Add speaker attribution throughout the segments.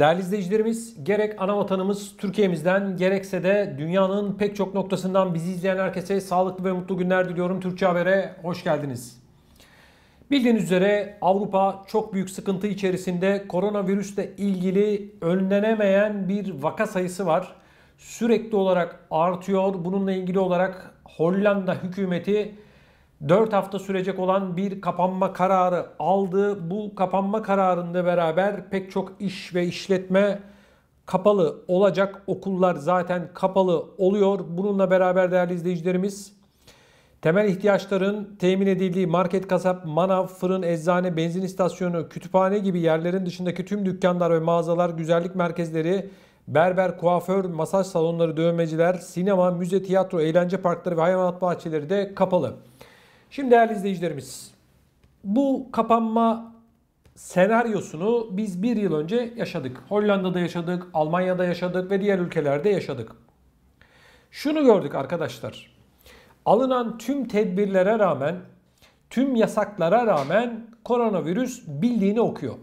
Speaker 1: Değerli izleyicilerimiz, gerek ana vatanımız Türkiye'mizden gerekse de dünyanın pek çok noktasından bizi izleyen herkese sağlıklı ve mutlu günler diliyorum. Türkçe Haber'e hoş geldiniz. Bildiğiniz üzere Avrupa çok büyük sıkıntı içerisinde koronavirüsle ilgili önlenemeyen bir vaka sayısı var. Sürekli olarak artıyor. Bununla ilgili olarak Hollanda hükümeti 4 hafta sürecek olan bir kapanma kararı aldı. Bu kapanma kararında beraber pek çok iş ve işletme kapalı olacak. Okullar zaten kapalı oluyor. Bununla beraber değerli izleyicilerimiz temel ihtiyaçların temin edildiği market, kasap, manav, fırın, eczane, benzin istasyonu, kütüphane gibi yerlerin dışındaki tüm dükkanlar ve mağazalar, güzellik merkezleri, berber, kuaför, masaj salonları, dövmeciler, sinema, müze, tiyatro, eğlence parkları ve hayvanat bahçeleri de kapalı. Şimdi değerli izleyicilerimiz bu kapanma senaryosunu biz bir yıl önce yaşadık. Hollanda'da yaşadık, Almanya'da yaşadık ve diğer ülkelerde yaşadık. Şunu gördük arkadaşlar. Alınan tüm tedbirlere rağmen, tüm yasaklara rağmen koronavirüs bildiğini okuyor.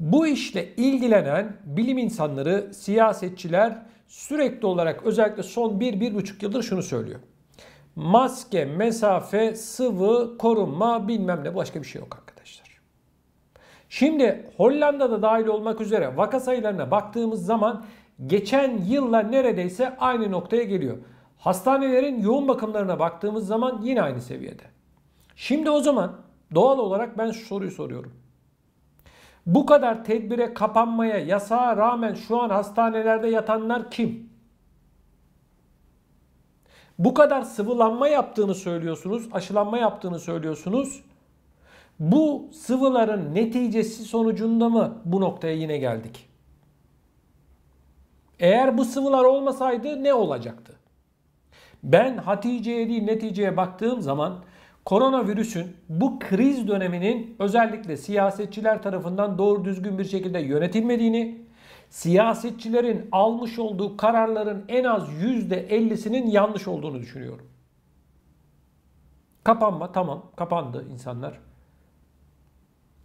Speaker 1: Bu işle ilgilenen bilim insanları, siyasetçiler sürekli olarak özellikle son 1-1,5 yıldır şunu söylüyor maske, mesafe, sıvı, korunma bilmem ne başka bir şey yok arkadaşlar. Şimdi Hollanda'da dahil olmak üzere vaka sayılarına baktığımız zaman geçen yılla neredeyse aynı noktaya geliyor. Hastanelerin yoğun bakımlarına baktığımız zaman yine aynı seviyede. Şimdi o zaman doğal olarak ben şu soruyu soruyorum. Bu kadar tedbire kapanmaya, yasağa rağmen şu an hastanelerde yatanlar kim? Bu kadar sıvılanma yaptığını söylüyorsunuz, aşılanma yaptığını söylüyorsunuz. Bu sıvıların neticesi sonucunda mı bu noktaya yine geldik? Eğer bu sıvılar olmasaydı ne olacaktı? Ben Hatice'ye değil neticeye baktığım zaman koronavirüsün bu kriz döneminin özellikle siyasetçiler tarafından doğru düzgün bir şekilde yönetilmediğini, siyasetçilerin almış olduğu kararların en az %50'sinin yanlış olduğunu düşünüyorum. Kapanma tamam kapandı insanlar.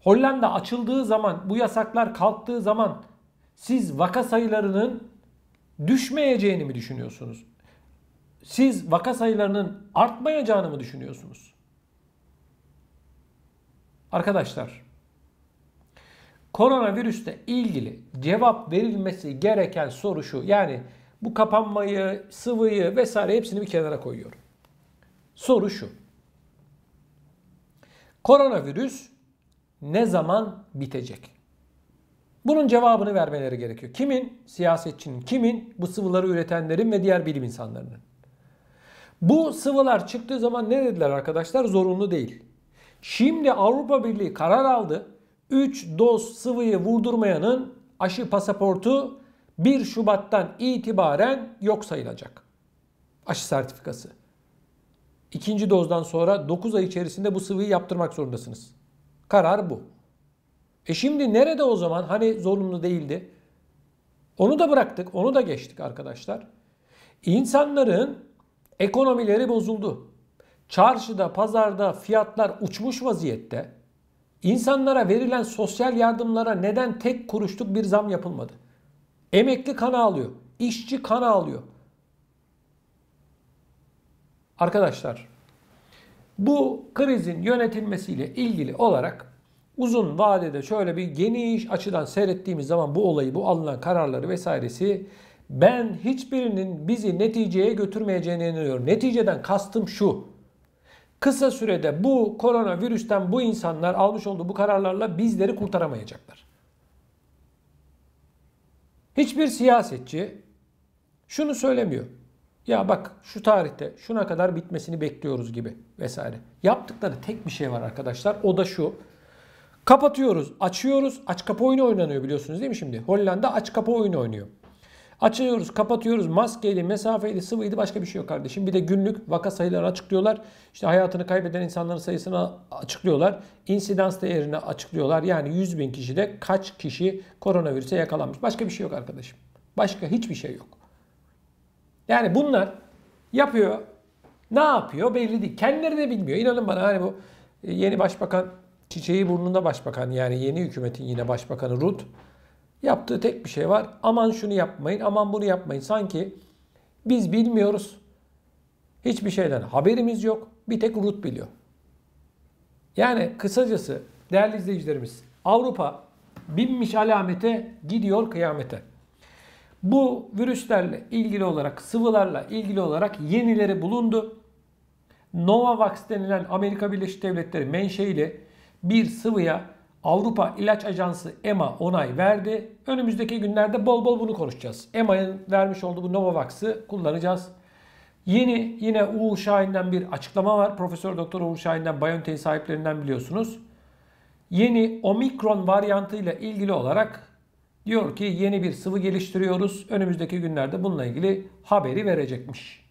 Speaker 1: Hollanda açıldığı zaman bu yasaklar kalktığı zaman siz vaka sayılarının düşmeyeceğini mi düşünüyorsunuz? Siz vaka sayılarının artmayacağını mı düşünüyorsunuz? Arkadaşlar Koronavirüste ilgili cevap verilmesi gereken soru şu. Yani bu kapanmayı, sıvıyı vesaire hepsini bir kenara koyuyorum. Soru şu. Koronavirüs ne zaman bitecek? Bunun cevabını vermeleri gerekiyor. Kimin? Siyasetçinin. Kimin? Bu sıvıları üretenlerin ve diğer bilim insanlarının. Bu sıvılar çıktığı zaman ne dediler arkadaşlar? Zorunlu değil. Şimdi Avrupa Birliği karar aldı. 3 doz sıvıyı vurdurmayanın aşı pasaportu 1 Şubat'tan itibaren yok sayılacak. Aşı sertifikası. İkinci dozdan sonra 9 ay içerisinde bu sıvıyı yaptırmak zorundasınız. Karar bu. E şimdi nerede o zaman? Hani zorunlu değildi. Onu da bıraktık, onu da geçtik arkadaşlar. İnsanların ekonomileri bozuldu. Çarşıda, pazarda fiyatlar uçmuş vaziyette. İnsanlara verilen sosyal yardımlara neden tek kuruşluk bir zam yapılmadı? Emekli kan ağlıyor. İşçi kan ağlıyor. Arkadaşlar bu krizin yönetilmesiyle ilgili olarak uzun vadede şöyle bir geniş açıdan seyrettiğimiz zaman bu olayı, bu alınan kararları vesairesi ben hiçbirinin bizi neticeye götürmeyeceğine inanıyorum. Neticeden kastım şu. Kısa sürede bu koronavirüsten bu insanlar almış olduğu bu kararlarla bizleri kurtaramayacaklar. Hiçbir siyasetçi şunu söylemiyor. Ya bak şu tarihte şuna kadar bitmesini bekliyoruz gibi vesaire. Yaptıkları tek bir şey var arkadaşlar. O da şu. Kapatıyoruz, açıyoruz. Aç kapı oyunu oynanıyor biliyorsunuz değil mi şimdi? Hollanda aç kapı oyunu oynuyor. Açıyoruz, kapatıyoruz. Maskeyle, mesafeyle, sıvıydı başka bir şey yok kardeşim. Bir de günlük vaka sayıları açıklıyorlar. İşte hayatını kaybeden insanların sayısını açıklıyorlar. İnsidans değerini açıklıyorlar. Yani 100 bin kişide kaç kişi koronavirüse yakalanmış. Başka bir şey yok arkadaşım. Başka hiçbir şey yok. Yani bunlar yapıyor. Ne yapıyor belli değil. Kendileri de bilmiyor. İnanın bana hani bu e, yeni başbakan çiçeği burnunda başbakan yani yeni hükümetin yine başbakanı Rut Yaptığı tek bir şey var. Aman şunu yapmayın, aman bunu yapmayın. Sanki biz bilmiyoruz. Hiçbir şeyden haberimiz yok. Bir tek Rut biliyor. Yani kısacası değerli izleyicilerimiz Avrupa binmiş alamete gidiyor kıyamete. Bu virüslerle ilgili olarak, sıvılarla ilgili olarak yenileri bulundu. Novavax denilen Amerika Birleşik Devletleri menşeili bir sıvıya Avrupa İlaç Ajansı EMA onay verdi. Önümüzdeki günlerde bol bol bunu konuşacağız. EMA'nın vermiş olduğu bu Novavax'ı kullanacağız. Yeni yine Uğur Şahin'den bir açıklama var. Profesör Doktor Uğur Şahin'den BioNTech sahiplerinden biliyorsunuz. Yeni omikron varyantıyla ilgili olarak diyor ki yeni bir sıvı geliştiriyoruz. Önümüzdeki günlerde bununla ilgili haberi verecekmiş.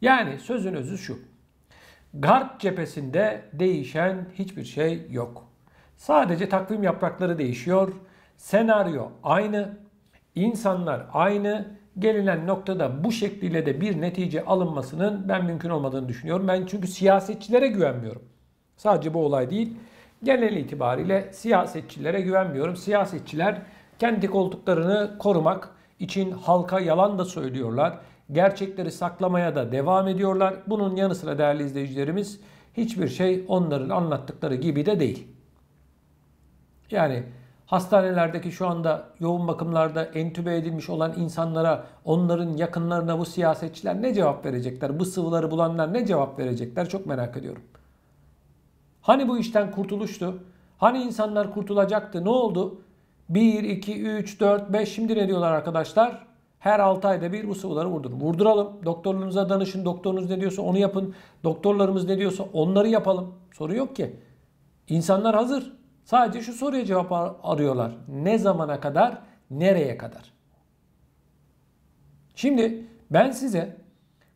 Speaker 1: Yani sözün özü şu. Garp cephesinde değişen hiçbir şey yok. Sadece takvim yaprakları değişiyor. Senaryo aynı. insanlar aynı. Gelinen noktada bu şekliyle de bir netice alınmasının ben mümkün olmadığını düşünüyorum. Ben çünkü siyasetçilere güvenmiyorum. Sadece bu olay değil. Genel itibariyle siyasetçilere güvenmiyorum. Siyasetçiler kendi koltuklarını korumak için halka yalan da söylüyorlar. Gerçekleri saklamaya da devam ediyorlar. Bunun yanı sıra değerli izleyicilerimiz hiçbir şey onların anlattıkları gibi de değil. Yani hastanelerdeki şu anda yoğun bakımlarda entübe edilmiş olan insanlara, onların yakınlarına bu siyasetçiler ne cevap verecekler? Bu sıvıları bulanlar ne cevap verecekler? Çok merak ediyorum. Hani bu işten kurtuluştu? Hani insanlar kurtulacaktı? Ne oldu? 1, 2, 3, 4, 5 şimdi ne diyorlar arkadaşlar? Her 6 ayda bir bu sıvıları vurdurun. Vurduralım. Doktorlarınıza danışın. Doktorunuz ne diyorsa onu yapın. Doktorlarımız ne diyorsa onları yapalım. Soru yok ki. İnsanlar hazır. Sadece şu soruya cevap arıyorlar. Ne zamana kadar, nereye kadar? Şimdi ben size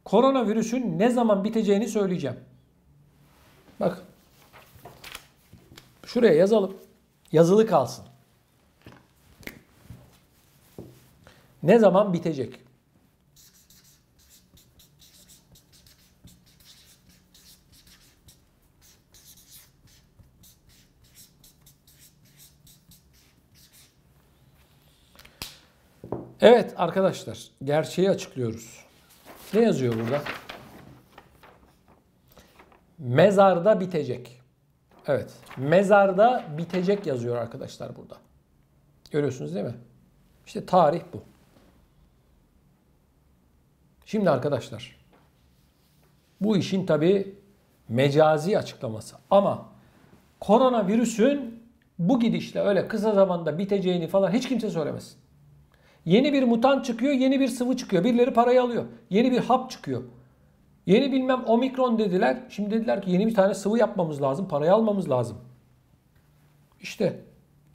Speaker 1: koronavirüsün ne zaman biteceğini söyleyeceğim. Bak. Şuraya yazalım. Yazılı kalsın. Ne zaman bitecek? Evet arkadaşlar gerçeği açıklıyoruz. Ne yazıyor burada? Mezarda bitecek. Evet mezarda bitecek yazıyor arkadaşlar burada. Görüyorsunuz değil mi? İşte tarih bu. Şimdi arkadaşlar bu işin tabi mecazi açıklaması ama koronavirüsün bu gidişle öyle kısa zamanda biteceğini falan hiç kimse söylemesin. Yeni bir mutant çıkıyor, yeni bir sıvı çıkıyor. Birileri parayı alıyor. Yeni bir hap çıkıyor. Yeni bilmem omikron dediler. Şimdi dediler ki yeni bir tane sıvı yapmamız lazım. Parayı almamız lazım. İşte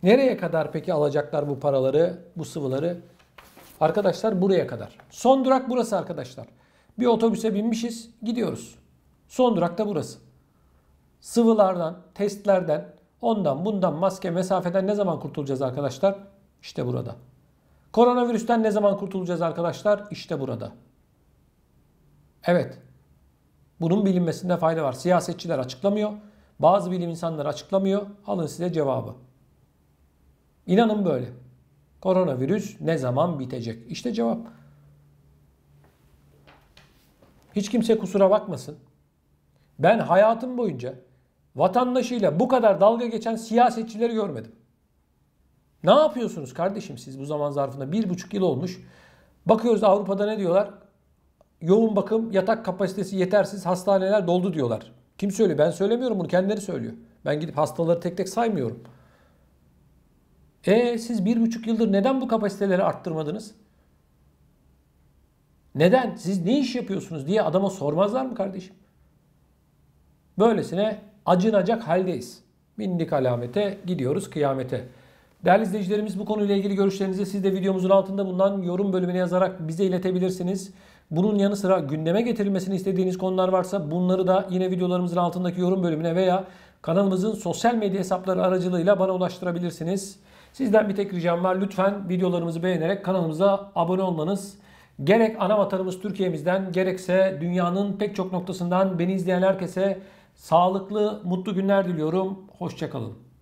Speaker 1: nereye kadar peki alacaklar bu paraları, bu sıvıları? Arkadaşlar buraya kadar. Son durak burası arkadaşlar. Bir otobüse binmişiz, gidiyoruz. Son durak da burası. Sıvılardan, testlerden, ondan bundan maske mesafeden ne zaman kurtulacağız arkadaşlar? İşte burada. Koronavirüsten ne zaman kurtulacağız arkadaşlar? İşte burada. Evet. Bunun bilinmesinde fayda var. Siyasetçiler açıklamıyor. Bazı bilim insanları açıklamıyor. Alın size cevabı. İnanın böyle. Koronavirüs ne zaman bitecek? İşte cevap. Hiç kimse kusura bakmasın. Ben hayatım boyunca vatandaşıyla bu kadar dalga geçen siyasetçileri görmedim. Ne yapıyorsunuz kardeşim siz bu zaman zarfında? Bir buçuk yıl olmuş. Bakıyoruz Avrupa'da ne diyorlar? Yoğun bakım yatak kapasitesi yetersiz hastaneler doldu diyorlar. Kim söylüyor? Ben söylemiyorum bunu kendileri söylüyor. Ben gidip hastaları tek tek saymıyorum. E siz bir buçuk yıldır neden bu kapasiteleri arttırmadınız? Neden? Siz ne iş yapıyorsunuz diye adama sormazlar mı kardeşim? Böylesine acınacak haldeyiz. Bindik alamete, gidiyoruz kıyamete. Değerli izleyicilerimiz bu konuyla ilgili görüşlerinizi siz de videomuzun altında bulunan yorum bölümüne yazarak bize iletebilirsiniz. Bunun yanı sıra gündeme getirilmesini istediğiniz konular varsa bunları da yine videolarımızın altındaki yorum bölümüne veya kanalımızın sosyal medya hesapları aracılığıyla bana ulaştırabilirsiniz. Sizden bir tek ricam var. Lütfen videolarımızı beğenerek kanalımıza abone olmanız. Gerek ana vatanımız Türkiye'mizden gerekse dünyanın pek çok noktasından beni izleyen herkese sağlıklı, mutlu günler diliyorum. Hoşçakalın.